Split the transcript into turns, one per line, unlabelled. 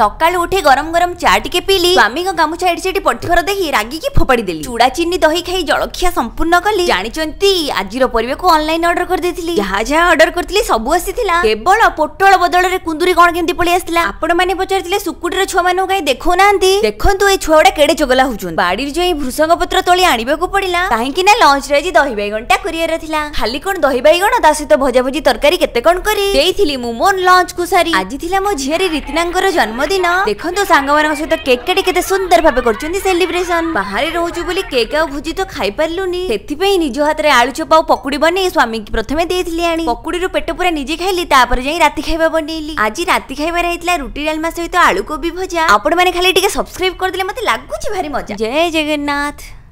ସକାଳୁ ଉଠି ଗରମ ଗରମ ଚା ଟିକେ ପିଇଲି ସ୍ୱାମୀଙ୍କ ଗାମୁଛା ଏଠି ସେଠି ପଡ଼ିଥିବାର ଦେଖି ରାଗିକି ଫୋପାଡ଼ି ଦେଲି ଚୁଡ଼ା ଚିନି ଦହି ଖାଇ ଜଳଖିଆ ସମ୍ପୂର୍ଣ୍ଣ କଲି ଜାଣିଛନ୍ତି ଆଜିର ପରିବାକୁ ଅନଲାଇନ୍ ଅର୍ଡର କରିଦେଇଥିଲି ଯାହା ଯାହା ଅର୍ଡର କରିଥିଲି ସବୁ ଆସିଥିଲା କେବଳ ପୋଟଳ ବଦଳରେ କୁନ୍ଦୁରି କ'ଣ କେମିତି ପଳେଇ ଆସିଲା ଆପଣମାନେ ପଚାରିଥିଲେ ସୁକୁଟିର ଛୁଆମାନଙ୍କୁ କାହିଁ ଦେଖଉନାହାନ୍ତି ଦେଖନ୍ତୁ ଏଇ ଛୁଆଗୁଡ଼ା କେଡ଼େ ଚଗଲା ହଉଛନ୍ତି ବାଡ଼ିରୁ ଯାଇ ଭୃଷଙ୍ଗ ପତ୍ର ତୋଳି ଆଣିବାକୁ ପଡ଼ିଲା କାହିଁକି ନା ଲଞ୍ଚରେ ଆଜି ଦହି ବାଇଗଣଟା କରିବାର ଥିଲା ଖାଲି କ'ଣ ଦହି ବାଇଗଣ ତା ସହିତ ଭଜାଭଜି ତରକାରୀ କେତେ କ'ଣ କରି ଦେଇଥିଲି ମୁଁ ମୋ ଲଞ୍ଚକୁ ସାରି ଆଜି ଥିଲା ମୋ ଝିଆରୀ ରୀତିନାଙ୍କର ଜନ୍ମ জন্মদিন দেখন্তু সাংগমানଙ୍କ ସହିତ কেক কাটি কেতে সুন্দর ভাবে করছন্তি সেলিব্রেশন বাহারে রহুଛୁ বলি কেক আর ভুজি তো খাই পারলুনি ସେଥିପାଇଁ নিজ হাতরে আলু চপ আর পকুড়ি বনেই স্বামীকে প্রথমে দেইଥିଲି আনি পকুড়িরু পেট পুরা নিজে খাইলি তারপরে যাই রাতি খাইবা বনেইলি আজি রাতি খাইবার ହେଇଥିଲା রুটি ডালমা সহিত আলু কোবি ভজা আপন মানে খালি টিকে সাবস্ক্রাইব করে দিলে মতে লাগুছি ভারি মজা জয় জগন্নাথ